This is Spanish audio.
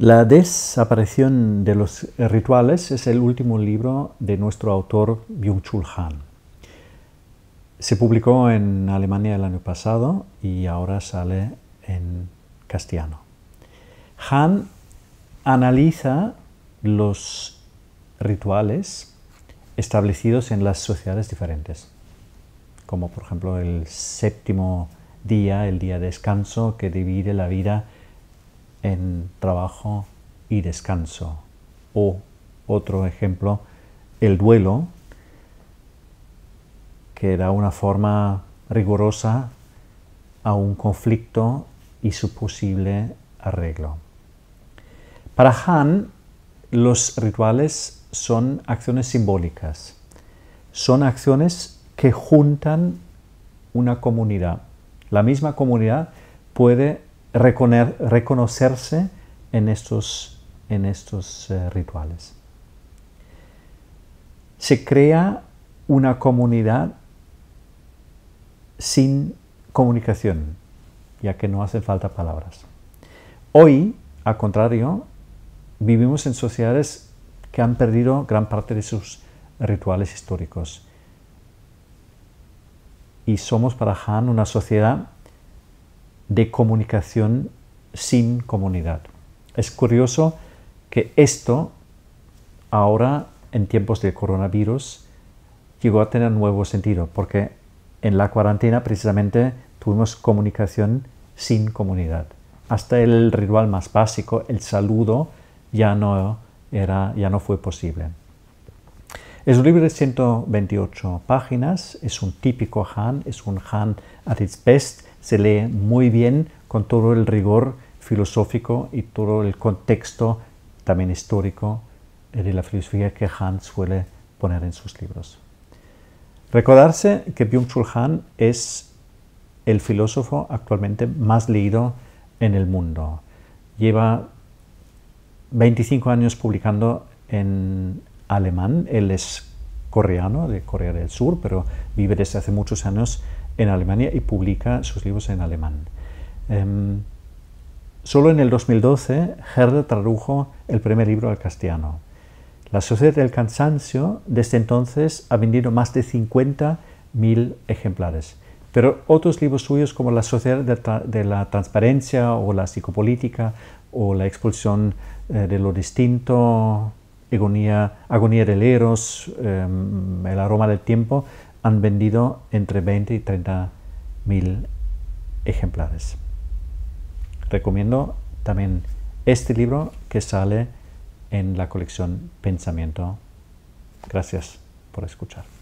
La desaparición de los rituales es el último libro de nuestro autor Byung-Chul Han. Se publicó en Alemania el año pasado y ahora sale en castellano. Han analiza los rituales establecidos en las sociedades diferentes, como por ejemplo el séptimo día, el día de descanso que divide la vida en trabajo y descanso. O otro ejemplo, el duelo, que da una forma rigurosa a un conflicto y su posible arreglo. Para Han, los rituales son acciones simbólicas, son acciones que juntan una comunidad. La misma comunidad puede reconocerse en estos, en estos eh, rituales. Se crea una comunidad sin comunicación, ya que no hacen falta palabras. Hoy, al contrario, vivimos en sociedades que han perdido gran parte de sus rituales históricos. Y somos para Han una sociedad de comunicación sin comunidad. Es curioso que esto ahora en tiempos de coronavirus llegó a tener nuevo sentido, porque en la cuarentena precisamente tuvimos comunicación sin comunidad. Hasta el ritual más básico, el saludo, ya no, era, ya no fue posible. Es un libro de 128 páginas, es un típico Han, es un Han at its best, se lee muy bien con todo el rigor filosófico y todo el contexto también histórico eh, de la filosofía que Hans suele poner en sus libros. Recordarse que Byung-Chul Han es el filósofo actualmente más leído en el mundo. Lleva 25 años publicando en alemán, él es coreano, de Corea del Sur, pero vive desde hace muchos años en Alemania y publica sus libros en alemán. Em, solo en el 2012 Herder tradujo el primer libro al castellano. La Sociedad del Cansancio desde entonces ha vendido más de 50.000 ejemplares. Pero otros libros suyos como La Sociedad de, la Transparencia o La Psicopolítica o La Expulsión eh, de lo Distinto, Agonía, agonía del Eros, em, El Aroma del Tiempo, han vendido entre 20 y 30 mil ejemplares. Recomiendo también este libro que sale en la colección Pensamiento. Gracias por escuchar.